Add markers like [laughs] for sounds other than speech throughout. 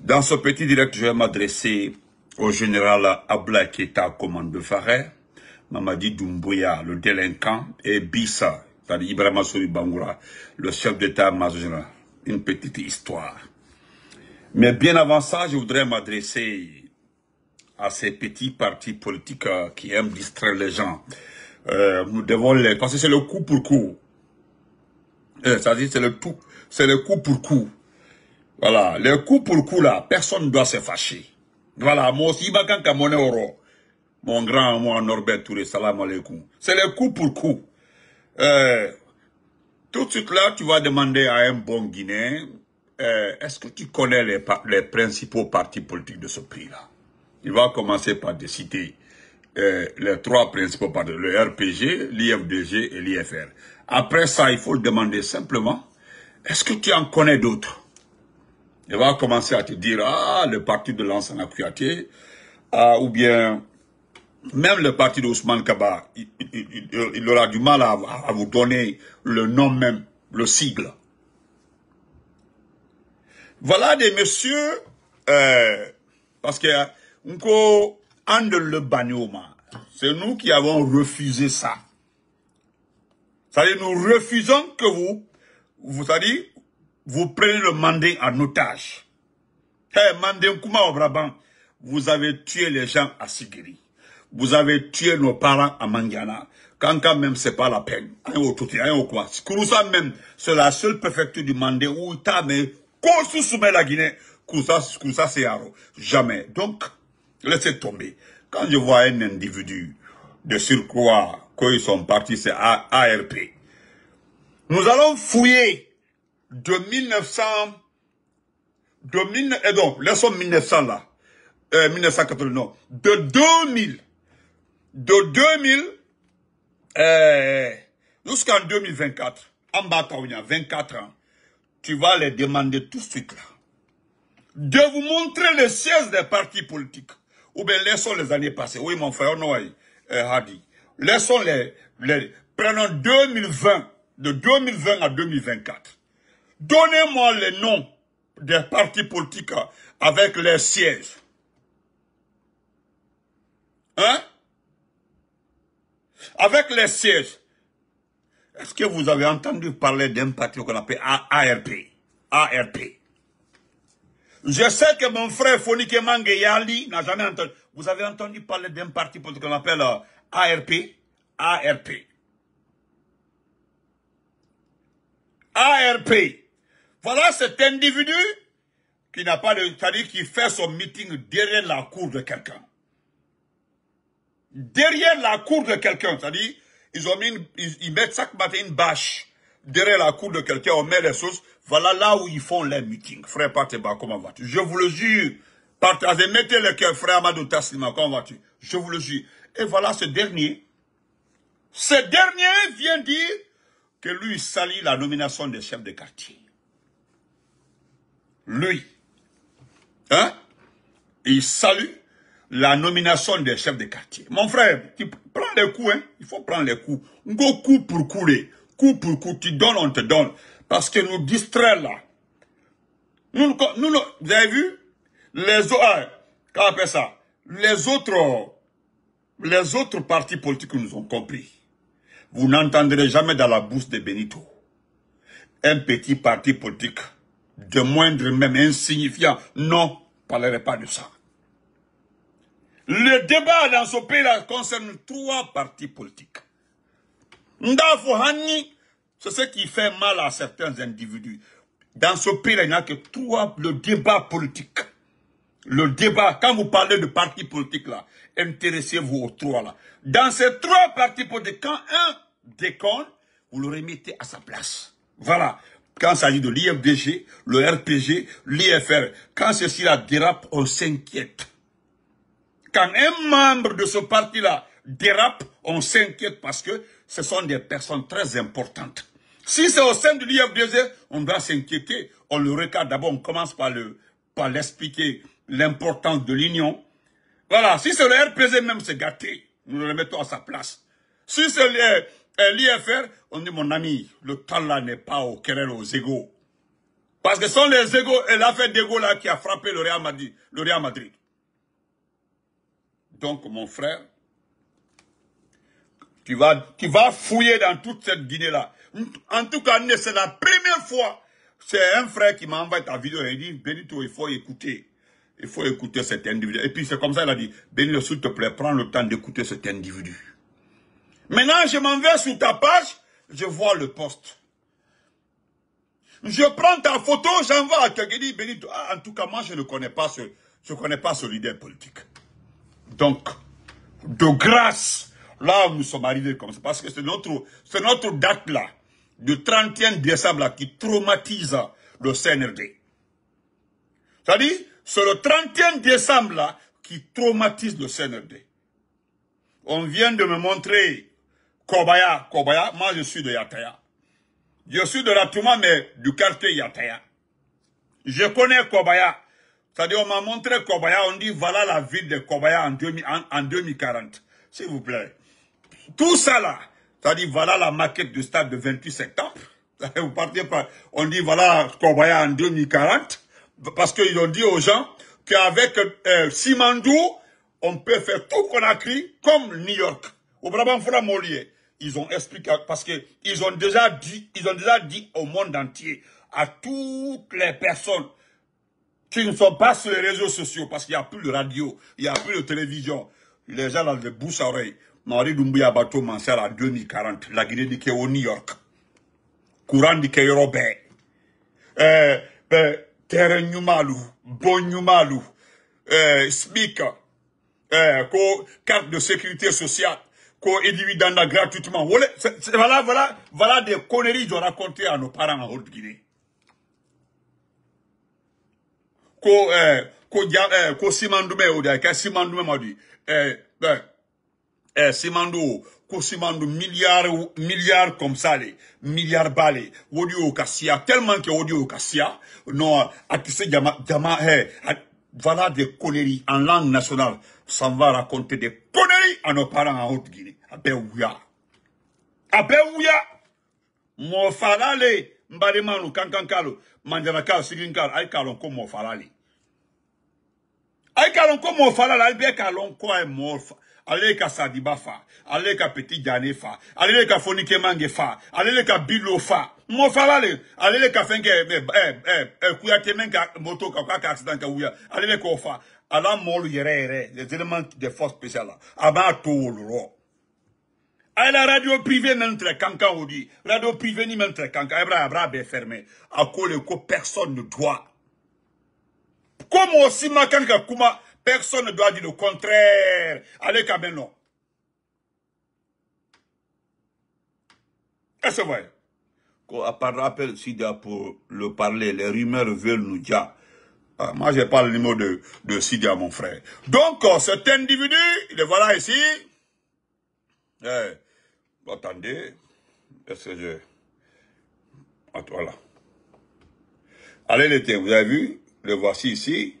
Dans ce petit direct, je vais m'adresser au général Abla à commande de Faré, Mamadi Doumbouya, le délinquant, et Bissa, c'est-à-dire Ibrahima Souri le chef d'État major général. Une petite histoire. Mais bien avant ça, je voudrais m'adresser à ces petits partis politiques euh, qui aiment distraire les gens. Euh, nous devons les... Parce que c'est le coup pour coup. Euh, c'est-à-dire c'est le c'est le coup pour coup. Voilà, le coup pour coup là, personne ne doit se fâcher. Voilà, moi aussi, mon grand, moi, Norbert Touré, salam alaikum. C'est le coup pour euh, coup. tout de suite là, tu vas demander à un bon Guinéen, euh, est-ce que tu connais les, principaux partis politiques de ce pays-là Il va commencer par décider euh, les trois principaux partis, le RPG, l'IFDG et l'IFR. Après ça, il faut demander simplement, est-ce que tu en connais d'autres il va commencer à te dire, ah, le parti de l'ancien Kouyaté, ah, ou bien, même le parti d'Ousmane Kaba, il, aura du mal à, vous donner le nom même, le sigle. Voilà des messieurs, euh, parce que de le Banyoma, c'est nous qui avons refusé ça. C'est-à-dire, nous refusons que vous, vous, savez, vous prenez le Mandé en otage. hey, eh, Mandé Kouma au Brabant, vous avez tué les gens à Sigiri. Vous avez tué nos parents à Mangiana. Quand même, c'est pas la peine. Kouroussa même, c'est la seule préfecture du Mandé où il mais sous soumet la Guinée. Kouroussa, c'est Yaro. Jamais. Donc, laissez tomber. Quand je vois un individu de surcroît, quand ils sont partis, c'est ARP. Nous allons fouiller de 1900, de, et eh donc, laissons 1900 là, euh, non. de 2000, de 2000 euh, jusqu'en 2024, en Bataounia, 24 ans, tu vas les demander tout de suite là, de vous montrer les sièges des partis politiques, ou bien laissons les années passer, oui mon frère, non, euh, Hadi, laissons les, les, prenons 2020, de 2020 à 2024, Donnez-moi les noms des partis politiques avec les sièges. Hein? Avec les sièges. Est-ce que vous avez entendu parler d'un parti qu'on appelle ARP? ARP. Je sais que mon frère Fonike Mangeyali n'a jamais entendu. Vous avez entendu parler d'un parti politique qu'on appelle euh, ARP? ARP. ARP. Voilà cet individu qui n'a pas de... cest qui fait son meeting derrière la cour de quelqu'un. Derrière la cour de quelqu'un, c'est-à-dire, ils ont mis ils, mettent chaque matin une bâche derrière la cour de quelqu'un, on met les sources. Voilà là où ils font les meetings. Frère Pateba, comment vas-tu Je vous le jure, partagez, mettez le cœur, frère Amadou Taslima, comment vas-tu Je vous le jure. Et voilà ce dernier. Ce dernier vient dire que lui salit la nomination des chefs de quartier lui. Hein? Il salue la nomination des chefs de quartier. Mon frère, tu prends les coups, hein? Il faut prendre les coups. Go coup pour couler. Coup pour coup, tu donnes, on te donne. Parce que nous distrait là. Nous, vous avez vu? Les autres, ah, ça? Les autres, les autres partis politiques nous ont compris. Vous n'entendrez jamais dans la bourse de Benito un petit parti politique de moindre même insignifiant. Non, parlerai pas de ça. Le débat dans ce pays-là concerne trois partis politiques. Ndafouhani, c'est ce qui fait mal à certains individus. Dans ce pays-là, il n'y a que trois, le débat politique. Le débat, quand vous parlez de partis politiques là, intéressez-vous aux trois là. Dans ces trois partis politiques, quand un déconne, vous le remettez à sa place. Voilà. Quand il s'agit de l'IFDG, le RPG, l'IFR, quand ceci là dérape, on s'inquiète. Quand un membre de ce parti-là dérape, on s'inquiète parce que ce sont des personnes très importantes. Si c'est au sein de l'IFDG, on doit s'inquiéter. On le regarde d'abord, on commence par le par l'expliquer l'importance de l'union. Voilà, si c'est le RPG même, c'est gâté. Nous le remettons à sa place. Si c'est l'IFR, on dit, mon ami, le temps là n'est pas au querelle, aux égaux. Parce que sont les égaux et l'affaire d'égo là qui a frappé le Real Madrid. Donc, mon frère, tu vas, tu vas fouiller dans toute cette Guinée-là. En tout cas, c'est la première fois. C'est un frère qui m'a envoyé ta vidéo et il dit, Benito, il faut écouter. Il faut écouter cet individu. Et puis, c'est comme ça, qu'il a dit, Benito, s'il te plaît, prends le temps d'écouter cet individu. Maintenant, je m'en vais sur ta page, je vois le poste. Je prends ta photo, j'envoie à quelqu'un, Benito, ah, en tout cas, moi, je ne connais pas ce, je connais pas ce leader politique. Donc, de grâce, là où nous sommes arrivés comme ça, parce que c'est notre, c'est notre date là, du 31 décembre là, qui traumatise le CNRD. C'est-à-dire, c'est le 31 décembre là, qui traumatise le CNRD. On vient de me montrer Kobaya, Kobaya, moi je suis de Yataya. Je suis de la Touma, mais du quartier Yataya. Je connais Kobaya. C'est-à-dire, on m'a montré Kobaya, on dit voilà la ville de Kobaya en, 2040. S'il vous plaît. Tout ça là, c'est-à-dire voilà la maquette du stade de 28 septembre. [laughs] Vous partez pas. On dit voilà Kobaya en 2040. Parce qu'ils ont dit aux gens qu'avec euh, Simandou, on peut faire tout qu'on a écrit comme New York. Au Brabant Fora Molier ils ont expliqué, parce qu'ils ont déjà dit, ils ont déjà dit au monde entier, à toutes les personnes qui ne sont pas sur les réseaux sociaux, parce qu'il n'y a plus de radio, il n'y a plus de télévision. Les gens ont des bouche à oreille. Marie Doumbouya Bato Mansel à 2040, la Guinée dit au New York. Courant dit qu'il Robert. Euh, eh, ben, eh, Terre Nyumalou, Bon Nyumalou, euh, eh, carte de sécurité sociale qu'on éduit Danda gratuitement. Voilà, voilà, voilà des conneries que j'ai racontées à nos parents en Haute-Guinée. Qu'on euh, qu euh, qu Simandoumé oh, m'a dit, euh, ben, eh, Simandou, co Simandou milliards, milliards comme ça, les, milliards balés. Wodi Okassia, tellement que Wodi Okassia, non, à qui c'est Jama, Jama, eh, voilà des conneries en langue nationale s'en va raconter des conneries à nos parents en Haute-Guinée. Abéouya. Abéouya. Mo falale. Mbade manu kankankalo. Manjanaka siginkalo. Ay kalonko Aïkalonko, falale. Ay kalonko Mofa bien kalonko est ale ka sadiba fa ale ka petit Janefa, fa ale ka fonike mange fa ale ka bilo fa mo ka eh eh eh ka moto ka ka accident ka wuya ale alors les éléments des forces spéciales a tout. le a ah, la radio privée même très dit radio privée ni même très dit. abra abra fermé à personne ne doit comme aussi ma kuma personne ne doit dire le contraire allez kabeno est-ce vrai qu'on rappel. si pour le parler les rumeurs veulent nous dire ah, moi, je pas le numéro de, de mon frère. Donc, euh, cet individu, il est voilà ici. Eh, attendez. Est-ce que je... Ah, voilà. Allez l'été, vous avez vu Le voici ici.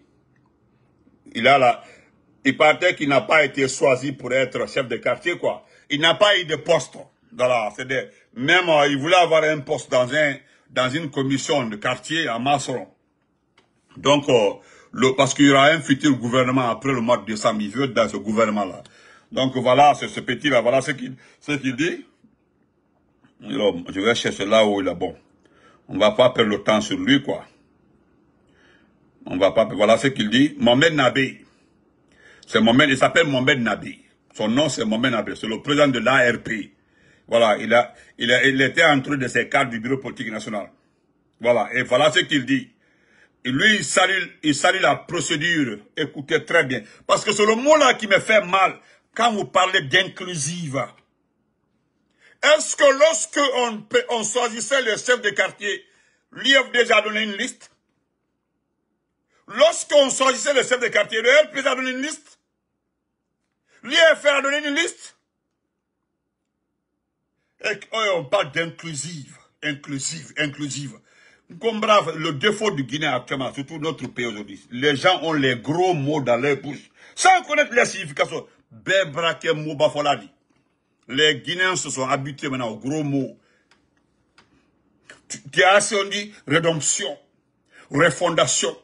Il a la... Il partait qu'il n'a pas été choisi pour être chef de quartier, quoi. Il n'a pas eu de poste. Voilà, c'est Même, euh, il voulait avoir un poste dans un dans une commission de quartier à Masseron. Donc, euh, le, parce qu'il y aura un futur gouvernement après le mois de décembre, il dans ce gouvernement-là. Donc voilà, c'est ce petit-là, voilà ce qu'il ce dit. je vais chercher là où il est bon. On va pas perdre le temps sur lui, quoi. On va pas, voilà ce qu'il dit. Mohamed Nabi. C'est Mohamed, il s'appelle Mohamed Nabi. Son nom, c'est Mohamed Nabi. C'est le président de l'ARP. Voilà, il a, il a, il était entre de ses cadres du bureau politique national. Voilà, et voilà ce qu'il dit. Et lui, il salue, il la procédure. Écoutez très bien. Parce que c'est le mot-là qui me fait mal quand vous parlez d'inclusive. Est-ce que lorsque on, choisissait le chef de quartier, a déjà donné une liste Lorsqu'on choisissait le chef de quartier, le a donné une liste L'IFD a donné une liste Et oh, on parle d'inclusive, inclusive, inclusive brave le défaut du Guinée actuellement, surtout notre pays aujourd'hui. Les gens ont les gros mots dans leur bouche, sans connaître les significations. Ben les Guinéens se sont habitués maintenant aux gros mots. Tu as assez, on dit rédemption, refondation.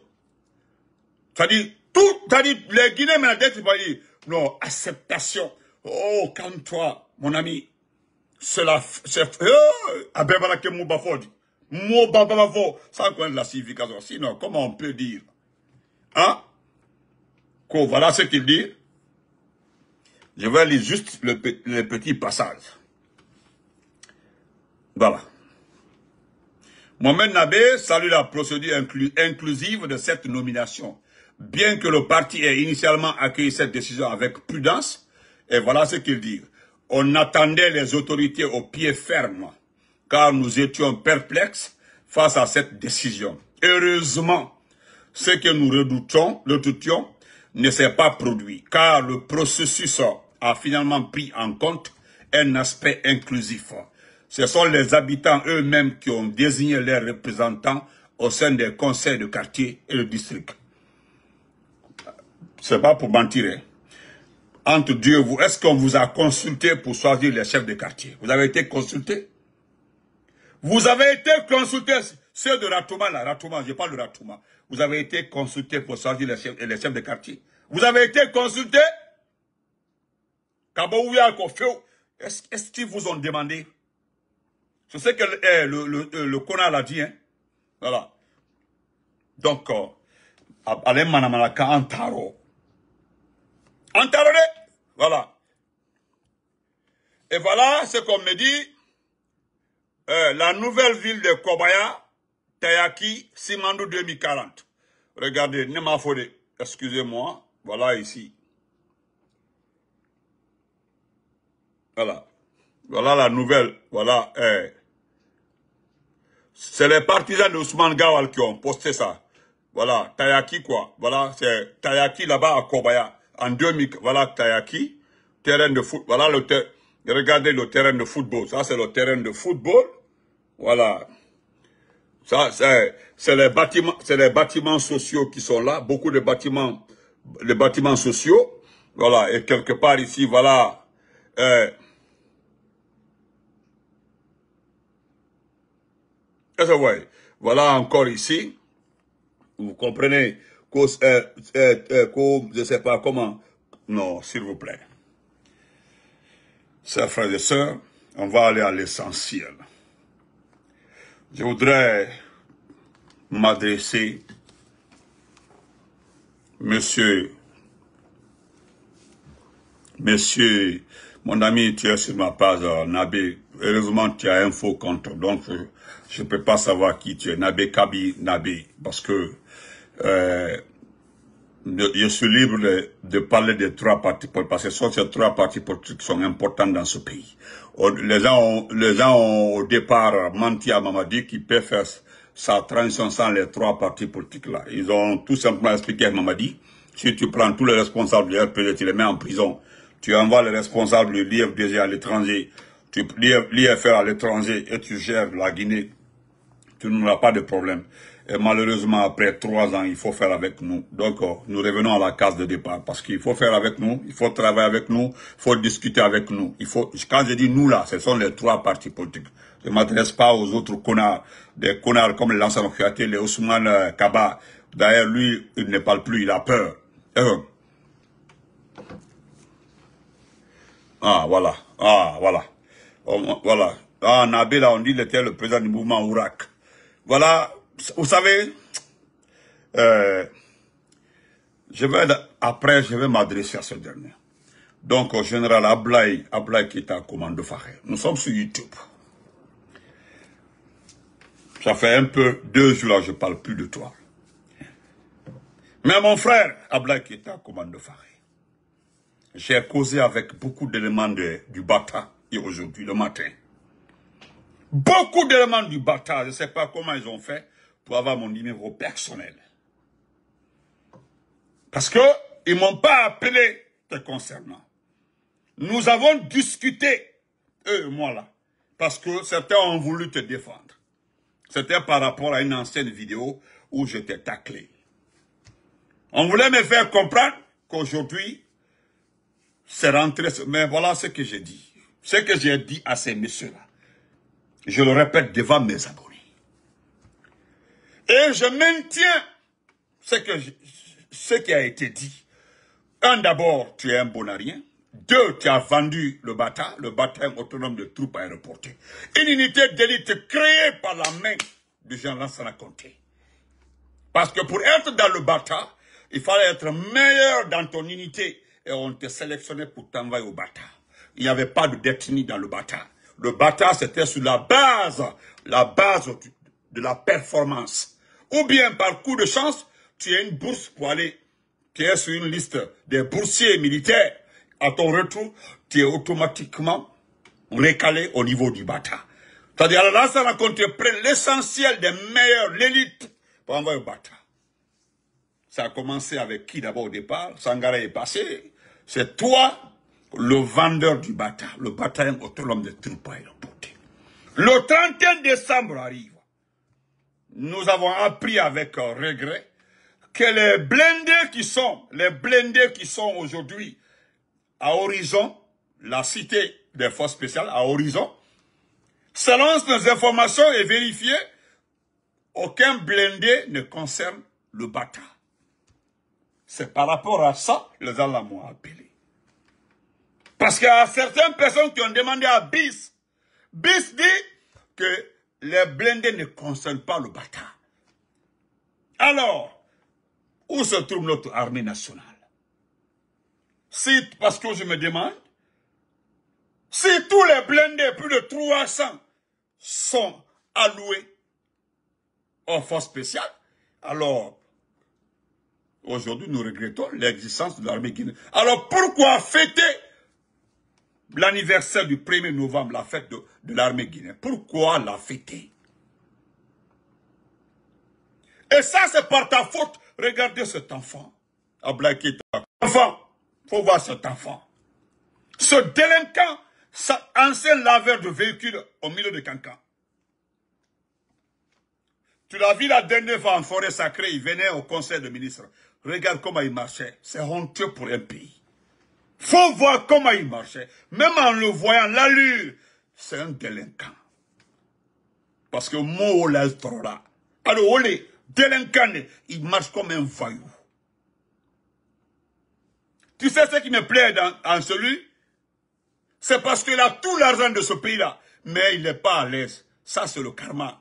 C'est-à-dire, tout, cest à les Guinéens maintenant, vont dire non, acceptation. Oh, calme-toi, mon ami. C'est la, c'est, euh, Bebrake Moubafoladi ma Ça, quoi la signification. Sinon, comment on peut dire? Hein? voilà ce qu'il dit. Je vais lire juste le, petit passage. Voilà. Mohamed Nabé salue la procédure inclusive de cette nomination. Bien que le parti ait initialement accueilli cette décision avec prudence, et voilà ce qu'il dit. On attendait les autorités au pied ferme car nous étions perplexes face à cette décision. Heureusement, ce que nous redoutions, ne s'est pas produit, car le processus a finalement pris en compte un aspect inclusif. Ce sont les habitants eux-mêmes qui ont désigné leurs représentants au sein des conseils de quartier et de district. n'est pas pour mentir. Hein. Entre Dieu et vous, est-ce qu'on vous a consulté pour choisir les chefs de quartier Vous avez été consulté vous avez été consultés, ceux de Ratouma, là, Ratouma, je parle de Ratouma. Vous avez été consulté pour choisir les chefs, les chefs de quartier. Vous avez été consultés est-ce est qu'ils vous ont demandé Je sais que le, eh, le, le euh, l'a dit. Hein? Voilà. Donc, En euh, Manamalaka Antaro. Antaro, voilà. Et voilà ce qu'on me dit. Euh, la nouvelle ville de Kobaya, Tayaki, Simandou 2040. Regardez, Nema Fode, excusez-moi, voilà ici. Voilà. Voilà la nouvelle. Voilà. Euh. c'est les partisans Ousmane Gawal qui ont posté ça. Voilà, Tayaki quoi. Voilà, c'est Tayaki là-bas à Kobaya. En 2000, voilà Tayaki, terrain de foot. Voilà le terrain. Regardez le terrain de football. Ça, c'est le terrain de football. Voilà. Ça, c'est les bâtiments, c'est les bâtiments sociaux qui sont là. Beaucoup de bâtiments, les bâtiments sociaux. Voilà. Et quelque part ici, voilà. Eh. Voilà encore ici. Vous comprenez euh, euh, euh, je ne sais pas comment. Non, s'il vous plaît. Chers frères et sœurs, on va aller à l'essentiel. Je voudrais m'adresser, monsieur, monsieur, mon ami, tu es sur ma page, euh, Nabe. Heureusement, tu as un faux compte, donc je ne peux pas savoir qui tu es. Nabé Kabi, Nabé, parce que euh, je suis libre de, parler des trois partis politiques, parce que ce ces trois partis politiques qui sont importants dans ce pays. Les gens ont, les gens ont au départ menti à Mamadi qui peut faire sa transition sans les trois partis politiques-là. Ils ont tout simplement expliqué à Mamadi, si tu prends tous les responsables du RPG, tu les mets en prison, tu envoies les responsables de l'IFDG à l'étranger, tu l'IFR à l'étranger et tu gères la Guinée, tu n'auras pas de problème. Et malheureusement, après trois ans, il faut faire avec nous. Donc, euh, nous revenons à la case de départ parce qu'il faut faire avec nous, il faut travailler avec nous, il faut discuter avec nous. Il faut, quand je dis nous là, ce sont les trois partis politiques. Je ne m'adresse pas aux autres connards, des connards comme l'ancien Fiaté, les Ousmane euh, Kaba. D'ailleurs, lui, il ne parle plus, il a peur. Euh. Ah, voilà. Ah, voilà. Oh, voilà. Ah, Nabé, là, on dit qu'il était le président du mouvement Ourak. Voilà vous savez, euh, je vais, après, je vais m'adresser à ce dernier. Donc, au général Ablaï, Ablaï qui est à de Faré. Nous sommes sur YouTube. Ça fait un peu deux jours là, je parle plus de toi. Mais mon frère, Ablaï qui est à de Faré, j'ai causé avec beaucoup d'éléments du Bata et aujourd'hui, le matin. Beaucoup d'éléments du Bata, je ne sais pas comment ils ont fait, pour avoir mon numéro personnel. Parce qu'ils ne m'ont pas appelé te concernant. Nous avons discuté, eux et moi là, parce que certains ont voulu te défendre. C'était par rapport à une ancienne vidéo où je t'ai taclé. On voulait me faire comprendre qu'aujourd'hui, c'est rentré. Mais voilà ce que j'ai dit. Ce que j'ai dit à ces messieurs-là. Je le répète devant mes amis. Et je maintiens ce, que ce qui a été dit. Un, d'abord, tu es un bonarien. Deux, tu as vendu le BATA, le bataillon autonome de troupes aéroportées. Une unité d'élite créée par la main du Jean-Lansana Comté. Parce que pour être dans le BATA, il fallait être meilleur dans ton unité. Et on te sélectionnait pour t'envoyer au BATA. Il n'y avait pas de détenu dans le BATA. Le BATA, c'était sur la base, la base de la performance ou bien par coup de chance, tu as une bourse pour aller, tu es sur une liste des boursiers militaires. À ton retour, tu es automatiquement récalé au niveau du bata. C'est-à-dire, là, ça raconte, près l'essentiel des meilleurs, l'élite, pour envoyer au bata. Ça a commencé avec qui d'abord au départ Sangara est passé. C'est toi, le vendeur du bata, le bataillon autonome de troupes beauté. Le 31 décembre arrive nous avons appris avec euh, regret que les blindés qui sont, les blindés qui sont aujourd'hui à Horizon, la cité des forces spéciales à Horizon, selon nos informations et vérifiées, aucun blindé ne concerne le Bata. C'est par rapport à ça les gens m'ont appelé. Parce qu'il y a certaines personnes qui ont demandé à BIS. BIS dit que les blindés ne concernent pas le bâtard. Alors, où se trouve notre armée nationale Si, parce que je me demande, si tous les blindés, plus de 300, sont alloués aux forces spéciales, alors aujourd'hui nous regrettons l'existence de l'armée guinéenne. Alors pourquoi fêter l'anniversaire du 1er novembre, la fête de, l'armée guinéenne. Pourquoi la fêter Et ça, c'est par ta faute. Regardez cet enfant. à Enfant, faut voir cet enfant. Ce délinquant, cet ancien laveur de véhicules au milieu de Cancan. Tu l'as vu la dernière fois en forêt sacrée, il venait au conseil de ministre. Regarde comment il marchait. C'est honteux pour un pays. Faut voir comment il marchait. Même en le voyant, l'allure, c'est un délinquant. Parce que moi, là, alors, olé, délinquant, il marche comme un vaillou. Tu sais ce qui me plaît dans, en celui C'est parce qu'il a tout l'argent de ce pays-là, mais il n'est pas à l'aise. Ça, c'est le karma.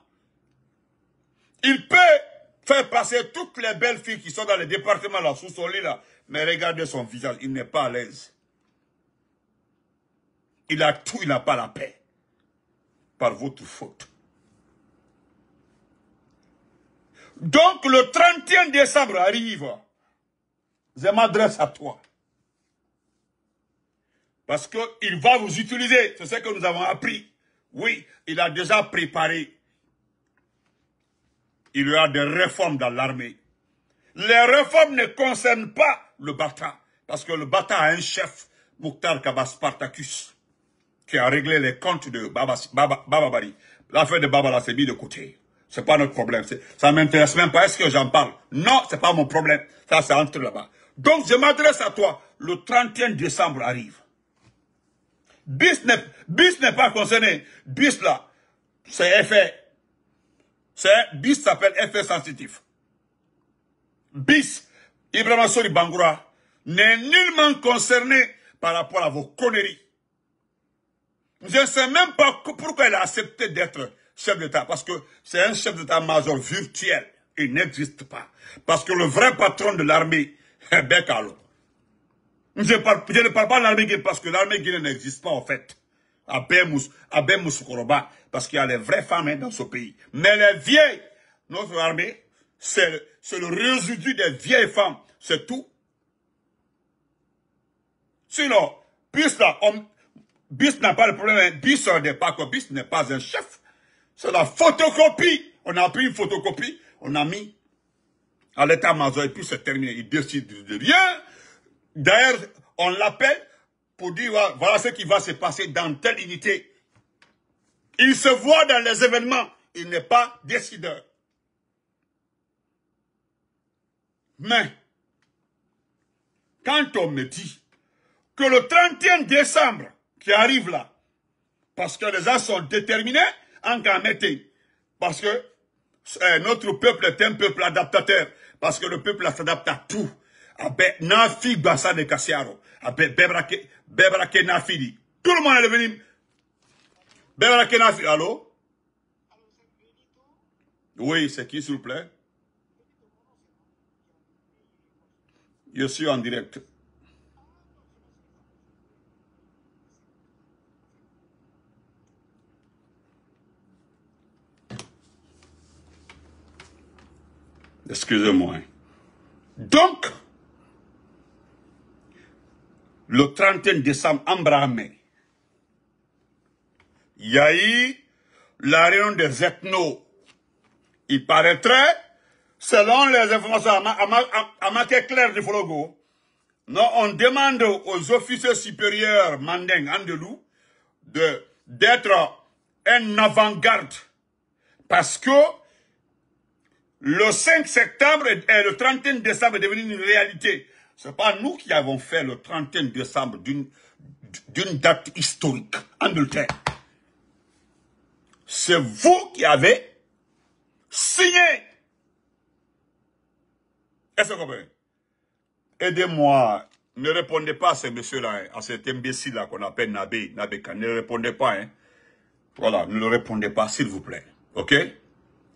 Il peut faire passer toutes les belles filles qui sont dans les départements là, sous son lit là, mais regardez son visage, il n'est pas à l'aise. Il a tout, il n'a pas la paix. Par votre faute. Donc le 31 décembre arrive. Je m'adresse à toi. Parce qu'il va vous utiliser. C'est ce que nous avons appris. Oui, il a déjà préparé. Il y a des réformes dans l'armée. Les réformes ne concernent pas le Bata. Parce que le Bata a un chef, Mouktar Kaba Spartacus, qui a réglé les comptes de Baba, Bari. L'affaire de Baba là, mis de côté. C'est pas notre problème. Ça m'intéresse même pas. Est-ce que j'en parle Non, c'est pas mon problème. Ça, c'est entre là-bas. Donc, je m'adresse à toi. Le 31 décembre arrive. BIS n'est pas concerné. BIS là, c'est effet. BIS s'appelle effet sensitif. BIS, Ibrahim Sori Bangura n'est nullement concerné par rapport à vos conneries. Je ne sais même pas pourquoi elle a accepté d'être chef d'État, parce que c'est un chef d'État-major virtuel. Il n'existe pas. Parce que le vrai patron de l'armée, est Bekalo. Je, ne parle pas de l'armée guinée, parce que l'armée guinéenne n'existe pas en fait. À Bemous, parce qu'il y a les vraies femmes hein, dans ce pays. Mais les vieilles, notre armée, c'est le résidu des vieilles femmes c'est tout. Sinon, Bis n'a pas le problème. Hein. Bis n'est pas n'est pas un chef. C'est la photocopie. On a pris une photocopie, on a mis à l'état major et puis c'est terminé. Il décide de rien. D'ailleurs, on l'appelle pour dire voilà ce qui va se passer dans telle unité. Il se voit dans les événements. Il n'est pas décideur. Mais quand on me dit que le 31 décembre qui arrive là, parce que les gens sont déterminés en Gamete, parce que euh, notre peuple est un peuple adaptateur, parce que le peuple s'adapte à tout. Nafi Bassa de Kassiaro, Bebrake Nafidi. Tout le monde est venu. Bebrake Nafidi, allô? Oui, c'est qui s'il vous plaît? Je suis en direct. Excusez-moi. Donc, le 31 décembre, en il y a eu la réunion des ethnos. Il paraîtrait Selon les informations à matière claire de Fologo, on demande aux officiers supérieurs Mandeng Andelou de d'être un avant-garde parce que le 5 septembre et le 31 décembre est devenu une réalité. n'est pas nous qui avons fait le 31 décembre d'une date historique, C'est vous qui avez signé est-ce que vous comprenez Aidez-moi. Ne répondez pas à ce monsieur là hein, à cet imbécile-là qu'on appelle Nabé, Nabeka. Ne répondez pas. Hein. Voilà, ne le répondez pas, s'il vous plaît. OK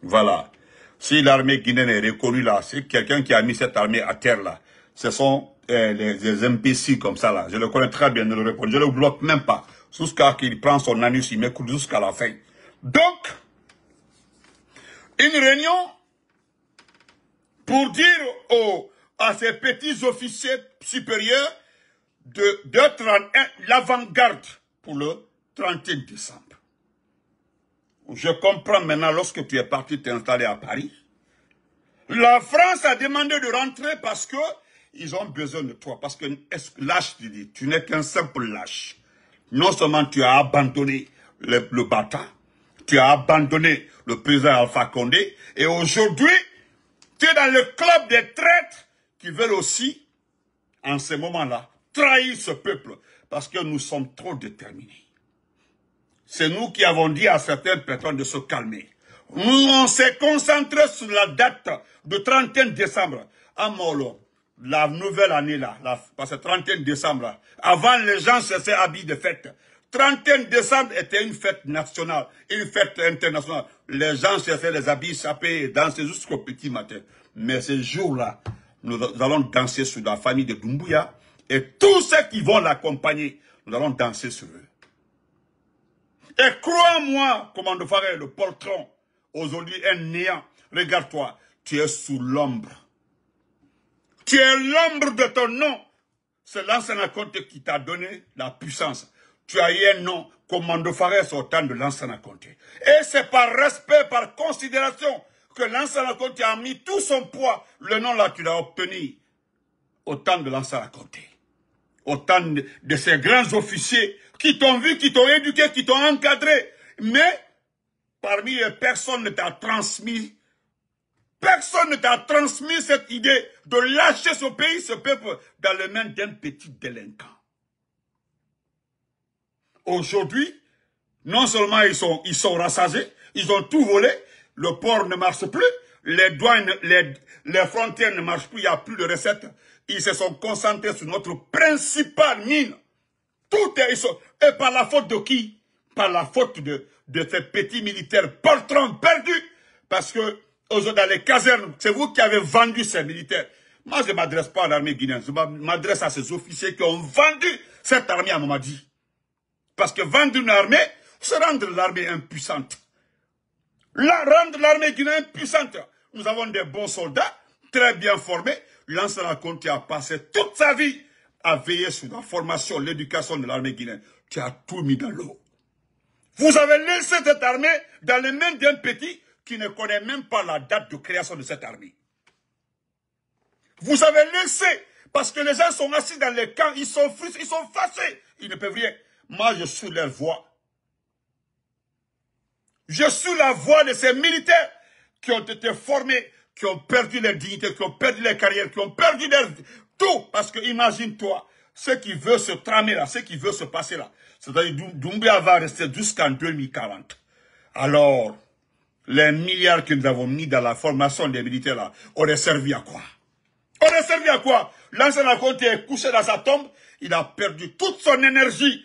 Voilà. Si l'armée guinéenne est reconnue là, c'est quelqu'un qui a mis cette armée à terre là. Ce sont euh, les, les, imbéciles comme ça là. Je le connais très bien, ne le répondez. Je le bloque même pas. Jusqu'à qu'il prend son anus, il m'écoute jusqu'à la fin. Donc, une réunion pour dire à ces petits officiers supérieurs de, de 31 l'avant-garde pour le 31 décembre. Je comprends maintenant lorsque tu es parti t'installer à Paris. La France a demandé de rentrer parce que ils ont besoin de toi. Parce que lâche, tu tu n'es qu'un simple lâche. Non seulement tu as abandonné le, le Bata, tu as abandonné le président Alpha Condé, et aujourd'hui, tu dans le club des traîtres qui veulent aussi, en ce moment-là, trahir ce peuple parce que nous sommes trop déterminés. C'est nous qui avons dit à certaines personnes de se calmer. Nous, on s'est concentré sur la date du 31 décembre à ah, Molo. La nouvelle année là, parce que 31 décembre, avant les gens se habillés de fête. 31 décembre était une fête nationale, une fête internationale. Les gens faisaient les habits sapés et dansaient jusqu'au petit matin. Mais ce jour-là, nous allons danser sur la famille de Dumbuya et tous ceux qui vont l'accompagner, nous allons danser sur eux. Et crois-moi, de Faré, le poltron, aujourd'hui un néant. Regarde-toi, tu es sous l'ombre. Tu es l'ombre de ton nom. C'est l'ancien compte qui t'a donné la puissance tu as eu un nom, Mando Fares, au temps de Lansana Conté. Et c'est par respect, par considération, que Lansana Conté a mis tout son poids. Le nom là, tu l'as obtenu au temps de l'ancien Conté. Au temps de, de ces grands officiers qui t'ont vu, qui t'ont éduqué, qui t'ont encadré. Mais parmi eux, personne ne t'a transmis Personne ne t'a transmis cette idée de lâcher ce pays, ce peuple, dans les mains d'un petit délinquant. Aujourd'hui, non seulement ils sont, ils sont ils ont tout volé, le port ne marche plus, les douanes, les, frontières ne marchent plus, il n'y a plus de recettes. Ils se sont concentrés sur notre principale mine. Tout est... et par la faute de qui Par la faute de, de ces petits militaires poltrons perdus. Parce que dans les casernes, c'est vous qui avez vendu ces militaires. Moi, je ne m'adresse pas à l'armée guinéenne, je m'adresse à ces officiers qui ont vendu cette armée à Mamadi. Parce que vendre une armée, c'est rendre l'armée impuissante. la rendre l'armée guinéenne impuissante. Nous avons des bons soldats, très bien formés. L'ancien tu a passé toute sa vie à veiller sur la formation, l'éducation de l'armée guinéenne. Tu as tout mis dans l'eau. Vous avez laissé cette armée dans les mains d'un petit qui ne connaît même pas la date de création de cette armée. Vous avez laissé, parce que les gens sont assis dans les camps, ils sont frustrés, ils sont fâchés, ils ne peuvent rien moi je suis leur voix. Je suis la voix de ces militaires qui ont été formés, qui ont perdu leur dignité, qui ont perdu leur carrière, qui ont perdu leur tout. Parce que imagine-toi, ceux qui veulent se tramer là, ce qui veut se passer là, c'est-à-dire Doumbia va rester jusqu'en 2040. Alors, les milliards que nous avons mis dans la formation des militaires là, auraient servi à quoi Auraient servi à quoi L'ancien Laconte est couché dans sa tombe, il a perdu toute son énergie,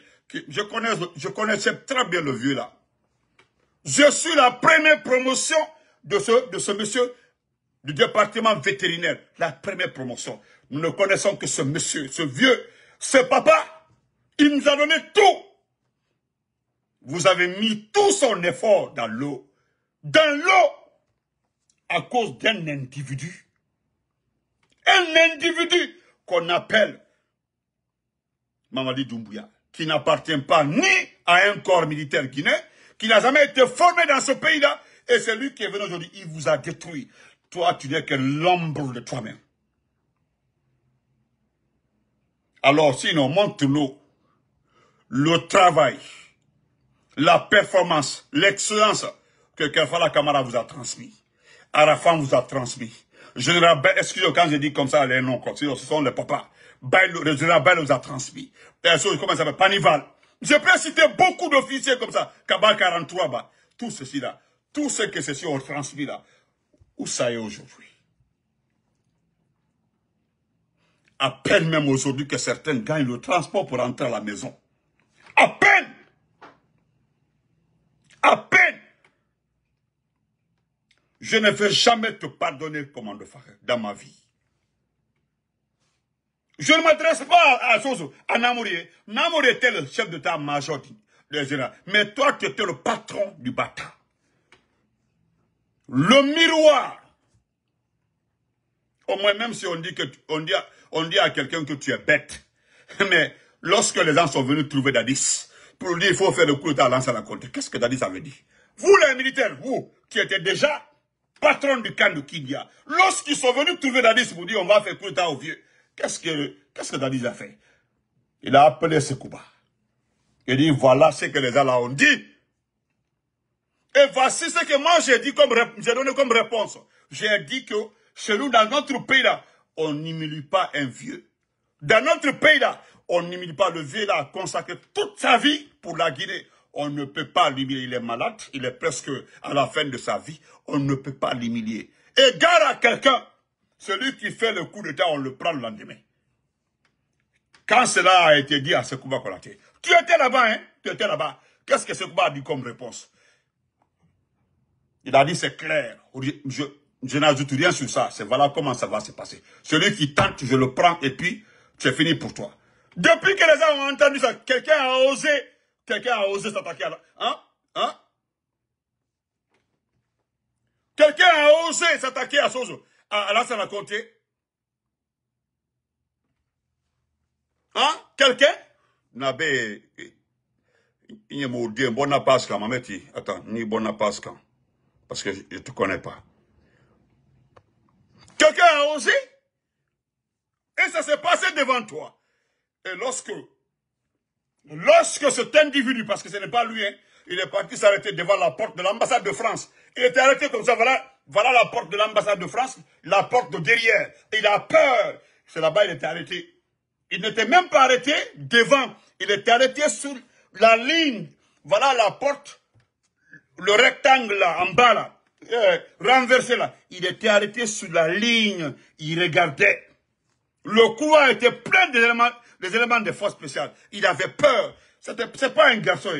je connais, je connaissais très bien le vieux là. Je suis la première promotion de ce, de ce monsieur du département vétérinaire. La première promotion. Nous ne connaissons que ce monsieur, ce vieux, ce papa. Il nous a donné tout. Vous avez mis tout son effort dans l'eau. Dans l'eau. À cause d'un individu. Un individu qu'on appelle Mamadi Doumbouya qui n'appartient pas ni à un corps militaire guinéen, qui n'a jamais été formé dans ce pays-là, et c'est lui qui est venu aujourd'hui, il vous a détruit. Toi, tu n'es que l'ombre de toi-même. Alors, sinon, montre-nous le travail, la performance, l'excellence que la Kamara vous a transmis. Arafan vous a transmis. Je Général, ben, excusez-moi quand je dis comme ça les noms, ce sont les papas le général nous a transmis. Comment ça s'appelle Panival. Je peux citer beaucoup d'officiers comme ça. Kaba 43, tout ceci là. Tout ce que ceci ont transmis là. Où ça est aujourd'hui À peine même aujourd'hui que certains gagnent le transport pour rentrer à la maison. À peine À peine Je ne vais jamais te pardonner, commande faire dans ma vie. Je ne m'adresse pas à Soso, à Namourie. était le chef d'état-major des généraux. Mais toi, tu étais le patron du bâtard. Le miroir. Au moins, même si on dit, que, on dit, à quelqu'un que tu es bête, [laughs] mais lorsque les gens sont venus trouver Dadis, pour lui dire qu'il faut faire le coup d'état à à la contre, qu'est-ce que Dadis avait dit Vous, les militaires, vous, qui étiez déjà patron du camp de Kidia, lorsqu'ils sont venus trouver Dadis pour dire on va faire coup d'état aux vieux, Qu'est-ce que, qu'est-ce que Dadis a fait Il a appelé Sekouba. Il dit, voilà ce que les Allah ont dit. Et voici ce que moi j'ai dit comme, donné comme réponse. J'ai dit que chez nous, dans notre pays là, on n'humilie pas un vieux. Dans notre pays là, on n'humilie pas le vieux là, consacré toute sa vie pour la guider. On ne peut pas l'humilier. Il est malade, il est presque à la fin de sa vie. On ne peut pas l'humilier. Et à quelqu'un celui qui fait le coup d'État, on le prend le lendemain. Quand cela a été dit à Sekouba Konaté, tu étais là-bas, hein Tu étais là-bas. Qu'est-ce que Sekouba a dit comme réponse Il a dit, c'est clair. Je, n'ajoute rien sur ça. C'est voilà comment ça va se passer. Celui qui tente, je le prends et puis c'est fini pour toi. Depuis que les gens ont entendu ça, quelqu'un a osé, quelqu'un a osé s'attaquer à hein? hein Quelqu'un a osé s'attaquer à Soso ça ah, Côté. Hein Quelqu'un Nabe, il y a bon eh, Attends, ni bon pasca. Parce que je ne te connais pas. Quelqu'un a osé Et ça s'est passé devant toi. Et lorsque, lorsque cet individu, parce que ce n'est pas lui, hein, il est parti s'arrêter devant la porte de l'ambassade de France. Il était arrêté comme ça, voilà, voilà la porte de l'ambassade de France, la porte de derrière. Il a peur. C'est là-bas, il était arrêté. Il n'était même pas arrêté devant. Il était arrêté sur la ligne. Voilà la porte, le rectangle là, en bas là, euh, renversé là. Il était arrêté sur la ligne. Il regardait. Le couloir était plein des éléments, des éléments de force spéciale. Il avait peur. C'est pas un garçon.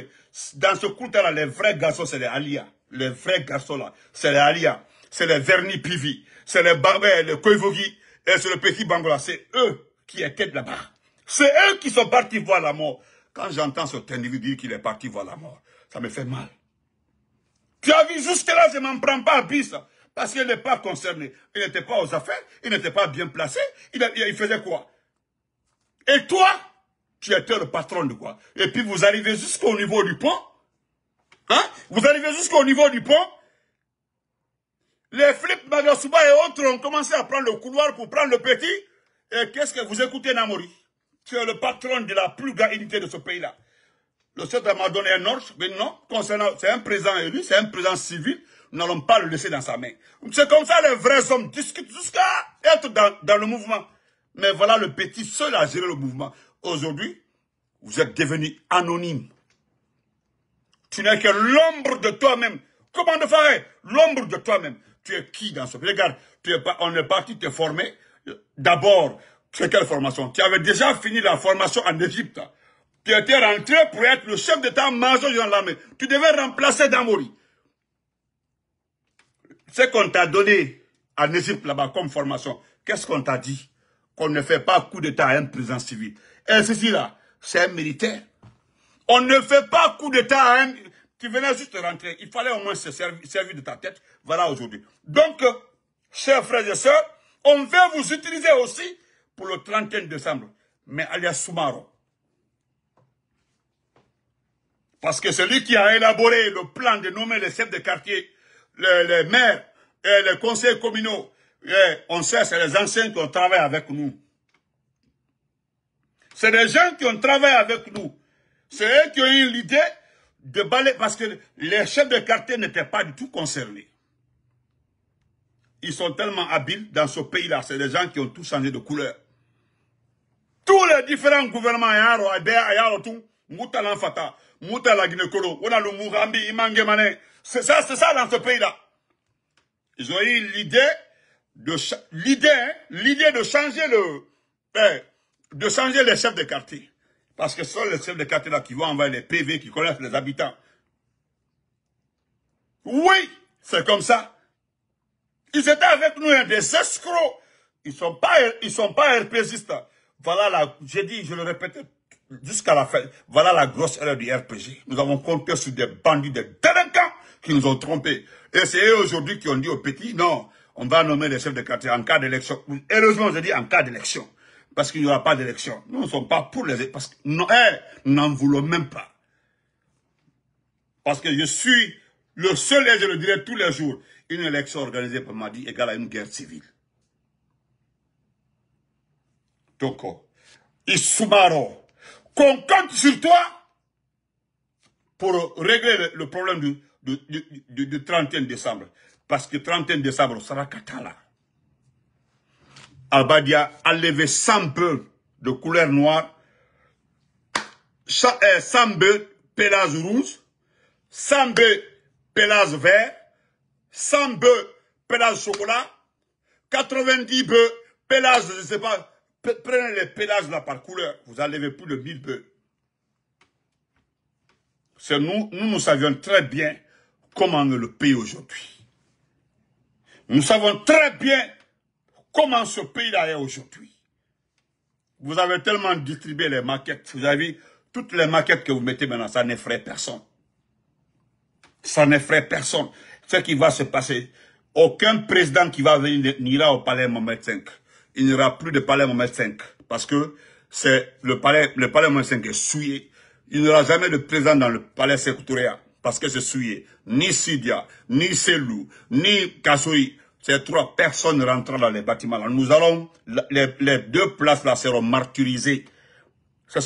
Dans ce couloir là les vrais garçons, c'est les alias. Les vrais garçons là, c'est les alias c'est les vernis-pivis. c'est les Barbets, les Koivogi, et c'est le petit Bangola. C'est eux qui étaient là-bas. C'est eux qui sont partis voir la mort. Quand j'entends cet individu dire qu'il est parti voir la mort, ça me fait mal. Tu as vu, jusque-là, je ne m'en prends pas à bise. Parce qu'il n'est pas concerné. Il n'était pas aux affaires. Il n'était pas bien placé. Il, il, faisait quoi Et toi, tu étais le patron de quoi Et puis vous arrivez jusqu'au niveau du pont. Hein Vous arrivez jusqu'au niveau du pont. Les flips Magasuba et autres ont commencé à prendre le couloir pour prendre le petit. Et qu'est-ce que vous écoutez, Namori Tu es le patron de la plus grande unité de ce pays-là. Le secteur m'a donné un mais non, concernant, c'est un président élu, c'est un président civil, nous n'allons pas le laisser dans sa main. C'est comme ça les vrais hommes discutent jusqu'à être dans, le mouvement. Mais voilà le petit seul à gérer le mouvement. Aujourd'hui, vous êtes devenu anonyme. Tu n'es que l'ombre de toi-même. Comment de faire L'ombre de toi-même. Tu es qui dans ce Regarde, on est parti te former. D'abord, tu quelle formation Tu avais déjà fini la formation en Égypte. Tu étais rentré pour être le chef de ta maison de l'armée. Tu devais remplacer Damori. Ce qu'on t'a donné en Égypte là-bas comme formation, qu'est-ce qu'on t'a dit Qu'on ne fait pas coup d'État à un président civil. Et ceci là, c'est un militaire. On ne fait pas coup d'État à un qui venait juste rentrer, il fallait au moins se servir, de ta tête. Voilà aujourd'hui. Donc, euh, chers frères et sœurs, on veut vous utiliser aussi pour le 31 décembre. Mais alias Soumaro. Parce que celui qui a élaboré le plan de nommer les chefs de quartier, les, maires, et les conseils communaux, on sait, c'est les anciens qui ont travaillé avec nous. C'est les gens qui ont travaillé avec nous. C'est eux qui ont eu l'idée de parce que les chefs de quartier n'étaient pas du tout concernés. Ils sont tellement habiles dans ce pays-là. C'est des gens qui ont tout changé de couleur. Tous les différents gouvernements, Yaro, Abe, Yaro, tout, C'est ça, c'est ça dans ce pays-là. Ils ont eu l'idée de, l'idée, hein, l'idée de changer le, eh, de changer les chefs de quartier. Parce que sont les chefs de quartier là qui vont envoyer les PV, qui connaissent les habitants. Oui, c'est comme ça. Ils étaient avec nous, hein, des escrocs. Ils sont pas, ils sont pas RPGistes. Voilà la, j'ai dit, je le répétais jusqu'à la fin. Voilà la grosse erreur du RPG. Nous avons compté sur des bandits, des délinquants qui nous ont trompés. Et c'est eux aujourd'hui qui ont dit aux petits, non, on va nommer les chefs de quartier en cas d'élection. Heureusement, j'ai dit en cas d'élection parce qu'il n'y aura pas d'élection. Nous ne sommes pas pour les parce que nous n'en voulons même pas. Parce que je suis le seul, et je le dirai tous les jours, une élection organisée par Madi égale à une guerre civile. Toko, Isumaro, qu'on compte sur toi pour régler le problème du, 31 décembre. Parce que 31 décembre sera Katala. Abadia, a levé 100 bœufs de couleur noire, 100 bœufs euh, pelage rouge, 100 bœufs pelage vert, 100 bœufs pelage chocolat, 90 bœufs pelage, je ne sais pas, prenez les pelages là par couleur, vous enlevez plus de 1000 bœufs. C'est nous, nous, nous savions très bien comment est le pays aujourd'hui. Nous savons très bien comment ce pays-là est aujourd'hui. Vous avez tellement distribué les maquettes. Vous avez vu, toutes les maquettes que vous mettez maintenant, ça n'effraie personne. Ça n'effraie personne. Ce qui va se passer, aucun président qui va venir n'ira au palais Mohamed V. Il n'y aura plus de palais Mohamed V. Parce que c'est le palais, le palais Mohamed V est souillé. Il n'y aura jamais de président dans le palais Touréa. Parce que c'est souillé. Ni Sidia, ni Selou, ni Kasoui. Ces trois personnes rentrant dans les bâtiments là, nous allons, les, deux places là seront martyrisées. Ce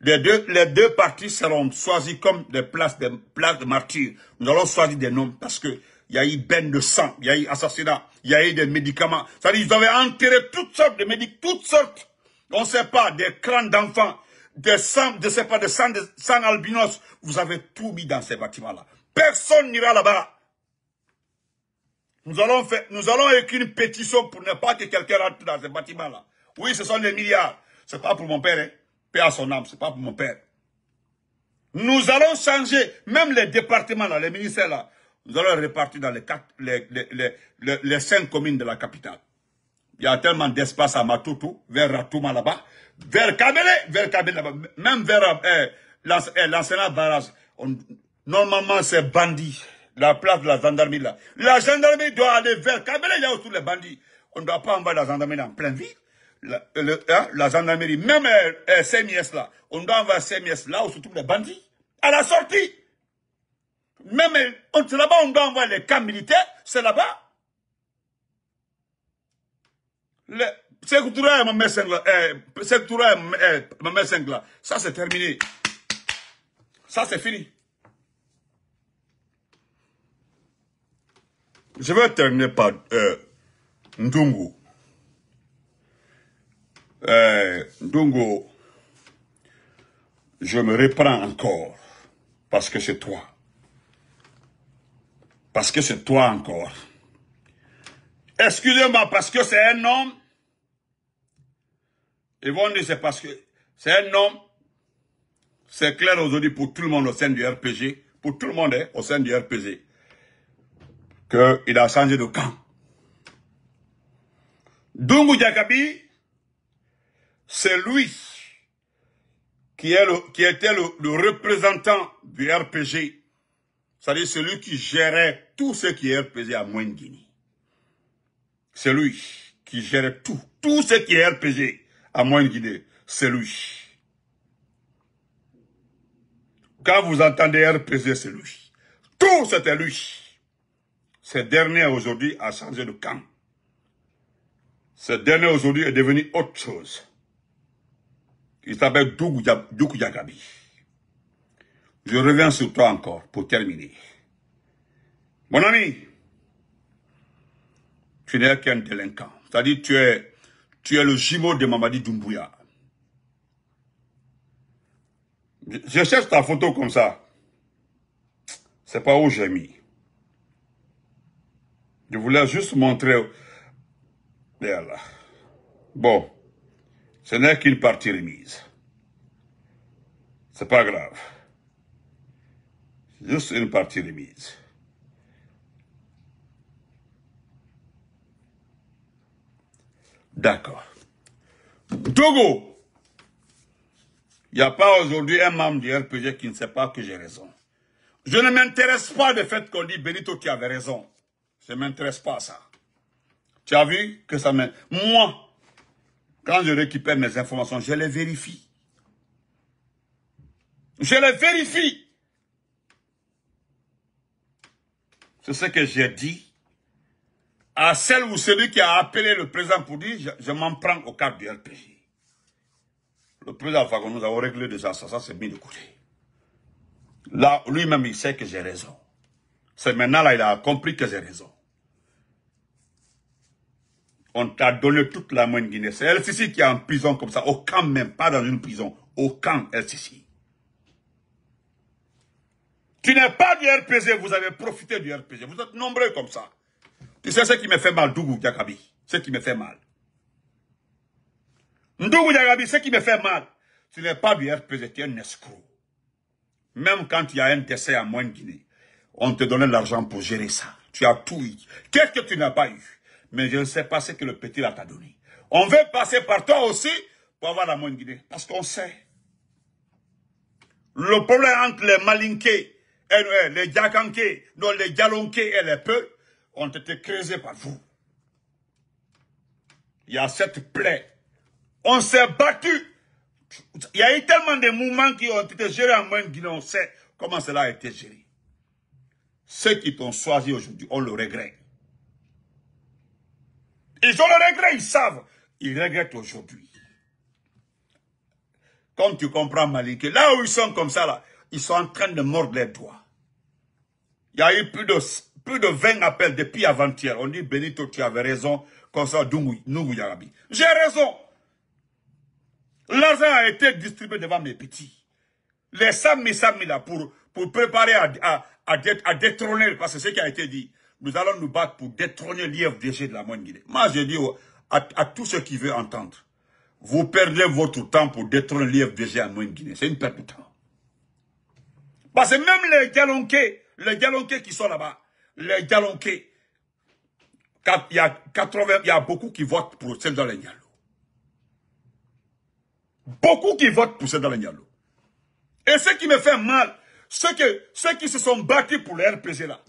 les, deux, les deux parties seront choisies comme des places, des places de martyrs. Nous allons choisir des noms parce que il y a eu ben de sang, il y a eu assassinat, il y a eu des médicaments. Ça à dire ils avaient enterré toutes sortes de médicaments, toutes sortes. On ne sait pas, des crânes d'enfants, des sangs, je ne sais pas, des sangs, des albinos. Vous avez tout mis dans ces bâtiments-là. Personne n'ira là-bas. Nous allons, faire, nous allons écrire une pétition pour ne pas que quelqu'un rentre dans ce bâtiment-là. Oui, ce sont des milliards. Ce n'est pas pour mon père. Hein. Paix à son âme, ce n'est pas pour mon père. Nous allons changer, même les départements, là, les ministères, là, nous allons répartir dans les, quatre, les, cinq communes de la capitale. Il y a tellement d'espace à Matutu, vers Ratouma là-bas, vers Kabele, vers Kabele là-bas, même vers euh, l'ancien euh, barrage. normalement, c'est bandit la place de la gendarmerie là. La gendarmerie doit aller vers Kabila, il y a autour les bandits. On ne doit pas envoyer la gendarmerie en pleine ville. La, hein, la gendarmerie, même ces CMS là, on doit envoyer CMS là où se trouvent les bandits. À la sortie. Même là-bas, on doit envoyer les camps militaires, c'est là-bas. C'est Touré mon là, c'est mon médecin là, ça c'est terminé. Ça c'est fini. Je vais terminer par euh, euh, Ndungu. je me reprends encore parce que c'est toi. Parce que c'est toi encore. Excusez-moi, parce que c'est un homme. Ils vont dire c'est parce que c'est un homme. C'est clair aujourd'hui pour tout le monde au sein du RPG. Pour tout le monde hein, au sein du RPG qu'il a changé de camp. Dungu Diakabi, c'est lui qui, est qui était le, représentant du RPG, c'est-à-dire celui qui gérait tout ce qui est RPG à Guinée. C'est lui qui gérait tout, tout ce qui est RPG à Guinée, c'est lui. Quand vous entendez RPG, c'est lui. Tout, c'était lui. Ce dernier aujourd'hui a changé de camp. Ce dernier aujourd'hui est devenu autre chose. Il s'appelle Doukou Yagabi. Je reviens sur toi encore pour terminer. Mon ami, tu n'es qu'un délinquant. C'est-à-dire tu es, tu es le jumeau de Mamadi Doumbouya. Je cherche ta photo comme ça. C'est pas où j'ai mis. Je voulais juste montrer. Bon, ce n'est qu'une partie remise. C'est pas grave. Juste une partie remise. D'accord. Togo, il n'y a pas aujourd'hui un membre du RPG qui ne sait pas que j'ai raison. Je ne m'intéresse pas du fait qu'on dit Benito qui avait raison. Ça ne m'intéresse pas à ça. Tu as vu que ça m'intéresse. Moi, quand je récupère mes informations, je les vérifie. Je les vérifie. C'est ce que j'ai dit à celle ou celui qui a appelé le président pour dire je, m'en prends au cadre du LPG. Le président Fagon, nous avons réglé déjà ça, ça s'est mis de côté. Là, lui-même, il sait que j'ai raison. C'est maintenant là, il a compris que j'ai raison. On t'a donné toute la moindre Guinée. C'est El qui est en prison comme ça, au camp même, pas dans une prison, au camp El Sisi. Tu n'es pas du RPG, vous avez profité du RPG. Vous êtes nombreux comme ça. Tu sais ce qui me fait mal, Dougou Diakabi. Ce qui me fait mal. Dougou Diakabi, ce qui me fait mal. Tu n'es pas du RPG, tu es un escroc. Même quand il y a un décès à moine Guinée. On te donnait l'argent pour gérer ça. Tu as tout eu. Qu'est-ce que tu n'as pas eu Mais je ne sais pas ce que le petit là t'a donné. On veut passer par toi aussi pour avoir la moindre guinée. Parce qu'on sait. Le problème entre les Malinké, les dont les Djalonké et les peuples. ont été creusés par vous. Il y a cette plaie. On s'est battu. Il y a eu tellement de mouvements qui ont été gérés en moindre guinée. On sait comment cela a été géré. Ceux qui t'ont choisi aujourd'hui, on le regrette. Ils ont le regret, ils savent. Ils regrettent aujourd'hui. Quand tu comprends Malik, là où ils sont comme ça, là, ils sont en train de mordre les doigts. Il y a eu plus de, plus de 20 appels depuis avant-hier. On dit, Benito, tu avais raison, comme ça, J'ai raison. L'argent a été distribué devant mes petits. Les 100 000, 100 là, pour pour préparer à, à, à, détrôner, parce que c'est ce qui a été dit, nous allons nous battre pour détrôner l'IFDG de la Guinée. Moi, je dis à, tous ceux qui veulent entendre, vous perdez votre temps pour détrôner l'IFDG moine Guinée. C'est une perte de temps. Parce que même les galonqués, les galonqués qui sont là-bas, les galonqués, il y, a 80, il y a beaucoup qui votent pour celle Beaucoup qui votent pour celle Et ce qui me fait mal, ceux, ceux qui se sont battus pour le RPG là,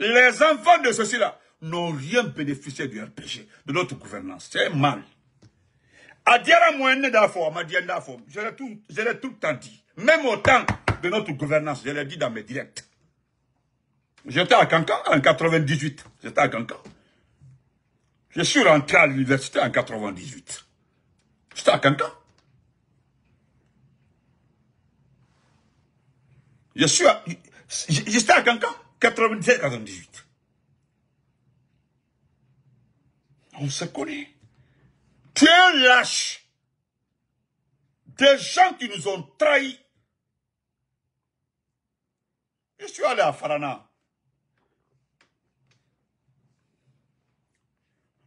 les enfants de ceux-ci-là n'ont rien bénéficié du RPG, de notre gouvernance. C'est mal. Adiara dire à Adiara je l'ai tout, tout le temps dit. Même au temps de notre gouvernance, je l'ai dit dans mes directs. J'étais à Cancan en 98. J'étais à Cancan. Je suis rentré à l'université en 98. J'étais à Cancan. Je suis à, j'étais à Cancan, 97-98. On se connaît. Tu es lâche. Des gens qui nous ont trahis. Je suis allé à Farana.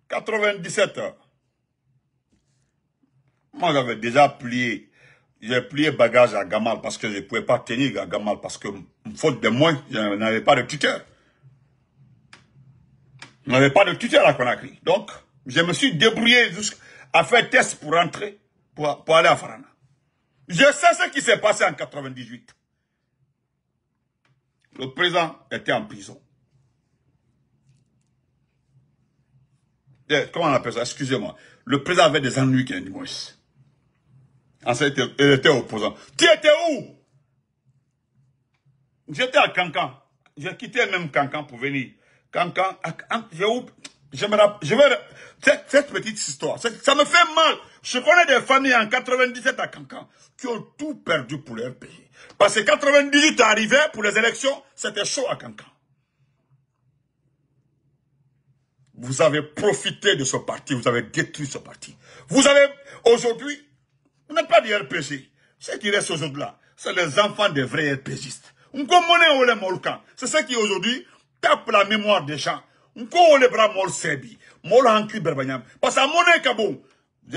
97. Moi, j'avais déjà plié j'ai plié bagage à Gamal parce que je ne pouvais pas tenir à Gamal parce que, faute de moi, je n'avais pas de tuteur. Je n'avais pas de tuteur à Conakry. Donc, je me suis débrouillé jusqu'à faire test pour rentrer, pour, aller à Farana. Je sais ce qui s'est passé en 98. Le président était en prison. Eh, comment on appelle ça Excusez-moi. Le président avait des ennuis, qui moins. Elle il était opposant. Tu étais où J'étais à Cancan. J'ai quitté même Cancan pour venir. Cancan, je me je cette, petite histoire, ça, me fait mal. Je connais des familles en 97 à Cancan qui ont tout perdu pour leur pays. Parce que 98 arrivait pour les élections, c'était chaud à Cancan. Vous avez profité de ce parti, vous avez détruit ce parti. Vous avez, aujourd'hui, on n'est pas des RPC. Ce qui reste aujourd'hui-là, c'est les enfants des vrais RPGistes. C'est ce qui aujourd'hui tape la mémoire des gens. les mol mol hankri berbanyam. Parce que monnaie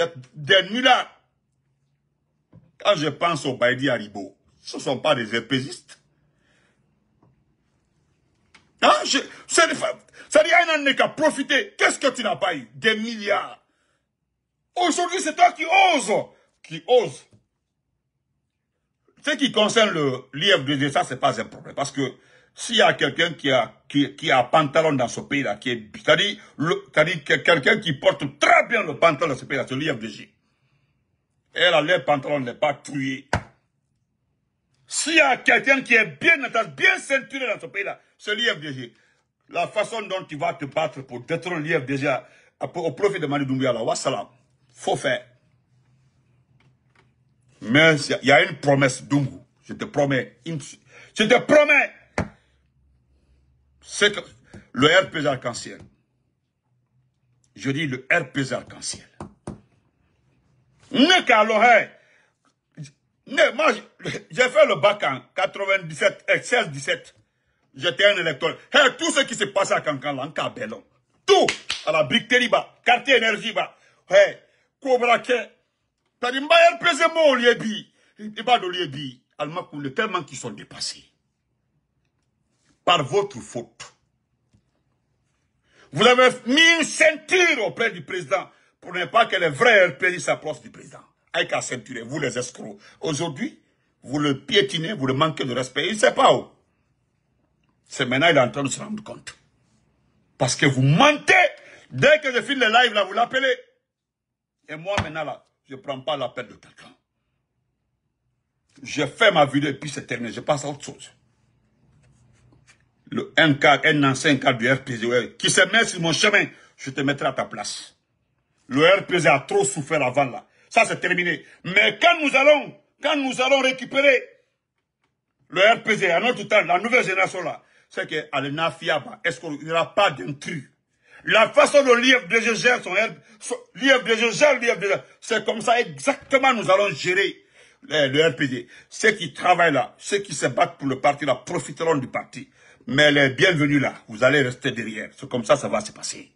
êtes des milliards. Quand je pense au Baïdi Haribo, ce ne sont pas des RPGistes. Hein? Je, ça dit, un qui a profité. Qu'est-ce que tu n'as pas eu Des milliards. Aujourd'hui, c'est toi qui oses qui osent. Ce qui concerne l'IF2D, ça, c'est pas un problème. Parce que s'il y a quelqu'un qui a, qui, a pantalon dans ce pays-là, qui c'est-à-dire, quelqu'un qui porte très bien le pantalon dans ce pays-là, c'est l'IFDG. de Et là, le pantalon n'est pas trouillé. S'il y a quelqu'un qui est bien attaché, bien ceinturé dans ce pays-là, c'est l'IFDG. La façon dont tu vas te battre pour détruire l'IFDG au profit de Manu Doumbia, là, wassalam, faut faire. Mais il y a une promesse, Dungu. Je te promets. Je te promets. C'est que le RPG arc-en-ciel. Je dis le RPG arc-en-ciel. Ne qu'à l'oreille. moi, j'ai fait le bac en 97, 16, 17. J'étais un électeur. Eh, tout ce qui s'est passé à Cancan, là, en Tout. À la brique Terriba, quartier énergie, bah. Eh, hey, Cobra pas tellement qu'ils sont dépassés. Par votre faute. Vous avez mis une ceinture auprès du président pour ne pas que les vrais RPI s'approchent du président. Avec ah, la ceinture, vous les escrocs. Aujourd'hui, vous le piétinez, vous le manquez de respect. Il ne sait pas où. C'est maintenant qu'il est en train de se rendre compte. Parce que vous mentez. Dès que je finis le live, là, vous l'appelez. Et moi, maintenant, là, je ne prends pas la l'appel de quelqu'un. Je fais ma vidéo et puis c'est terminé. Je passe à autre chose. Le 1K, un ancien du RPG qui se met sur mon chemin, je te mettrai à ta place. Le RPG a trop souffert avant là. Ça, c'est terminé. Mais quand nous allons, quand nous allons récupérer le RPG à notre temps, la nouvelle génération là, c'est que n'a est-ce qu'il n'y aura pas d'intrus la façon dont l'IFDG gère son l'IFDG gère l'IFDG, c'est comme ça exactement nous allons gérer le, le RPD. Ceux qui travaillent là, ceux qui se battent pour le parti là, profiteront du parti. Mais les bienvenus là, vous allez rester derrière. C'est comme ça, ça va se passer.